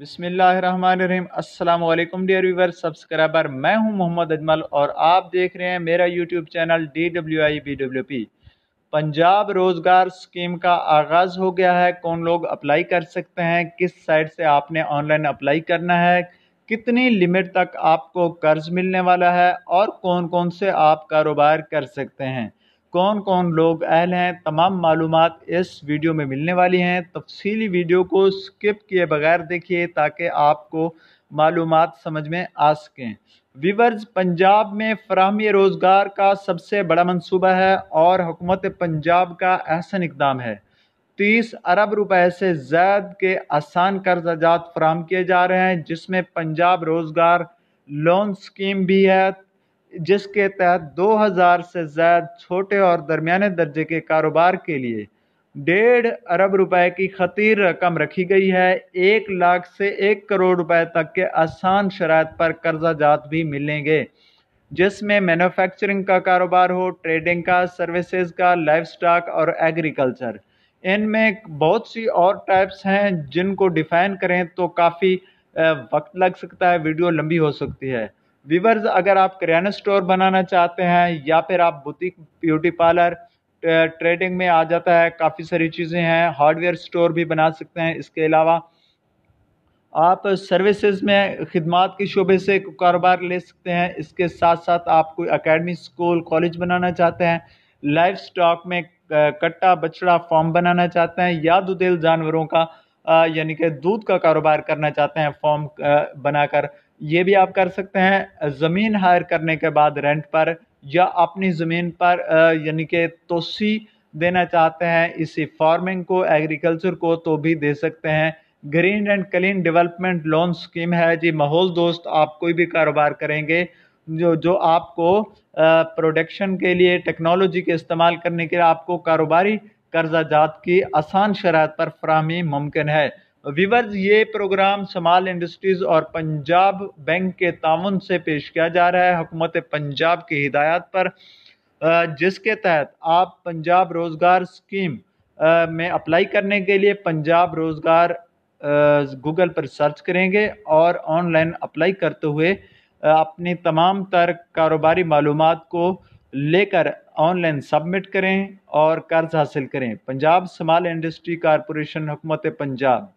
बिसमीम अल्लाम dear viewer subscriber मैं हूं मोहम्मद अजमल और आप देख रहे हैं मेरा YouTube channel D W I B W P Punjab रोज़गार स्कीम का आगाज़ हो गया है कौन लोग अप्लाई कर सकते हैं किस साइट से आपने ऑनलाइन अप्लाई करना है कितनी लिमिट तक आपको कर्ज़ मिलने वाला है और कौन कौन से आप कारोबार कर सकते हैं कौन कौन लोग अहल हैं तमाम मालूम इस वीडियो में मिलने वाली हैं तफसीली वीडियो को स्किप किए बगैर देखिए ताकि आपको मालूम समझ में आ सकें वीवर्स पंजाब में फ्राहमी रोज़गार का सबसे बड़ा मनसूबा है और हुकूमत पंजाब का अहसन इकदाम है तीस अरब रुपए से जैद के आसान कर्जात फ्राहम किए जा रहे हैं जिसमें पंजाब रोज़गार लोन स्कीम भी है जिसके तहत 2000 से ज़्यादा छोटे और दरमियाने दर्जे के कारोबार के लिए डेढ़ अरब रुपए की खतीर रकम रखी गई है एक लाख से एक करोड़ रुपए तक के आसान शराय पर कर्जा जात भी मिलेंगे जिसमें मैन्युफैक्चरिंग का कारोबार हो ट्रेडिंग का सर्विसेज का लाइफ स्टाक और एग्रीकल्चर इनमें बहुत सी और टाइप्स हैं जिनको डिफाइन करें तो काफ़ी वक्त लग सकता है वीडियो लंबी हो सकती है वीवर्स अगर आप करियाना स्टोर बनाना चाहते हैं या फिर आप बुटीक ब्यूटी पार्लर ट्रेडिंग में आ जाता है काफ़ी सारी चीज़ें हैं हार्डवेयर स्टोर भी बना सकते हैं इसके अलावा आप सर्विसेज में खदमात के शोबे से कारोबार ले सकते हैं इसके साथ साथ आप कोई अकेडमी स्कूल कॉलेज बनाना चाहते हैं लाइफ स्टॉक में कट्टा बछड़ा फॉर्म बनाना चाहते हैं या दुधेल जानवरों का यानी कि दूध का कारोबार करना चाहते हैं फॉर्म बनाकर ये भी आप कर सकते हैं ज़मीन हायर करने के बाद रेंट पर या अपनी ज़मीन पर यानी कि तोसी देना चाहते हैं इसी फार्मिंग को एग्रीकल्चर को तो भी दे सकते हैं green and clean development loan scheme है जी माहौल दोस्त आप कोई भी कारोबार करेंगे जो जो आपको प्रोडक्शन के लिए टेक्नोलॉजी के इस्तेमाल करने के लिए आपको कारोबारी कर्जा जात की आसान शरात पर फ्राहमी मुमकिन है विवर्स ये प्रोग्राम समाल इंडस्ट्रीज़ और पंजाब बैंक के ताउन से पेश किया जा रहा है हुकूमत पंजाब की हिदायत पर जिसके तहत आप पंजाब रोज़गार स्कीम में अप्लाई करने के लिए पंजाब रोज़गार गूगल पर सर्च करेंगे और ऑनलाइन अप्लाई करते हुए अपनी तमाम तर कारोबारी मालूम को लेकर ऑनलाइन सबमिट करें और कर्ज हासिल करें पंजाब समाल इंडस्ट्री कॉरपोरेशन हुकूमत पंजाब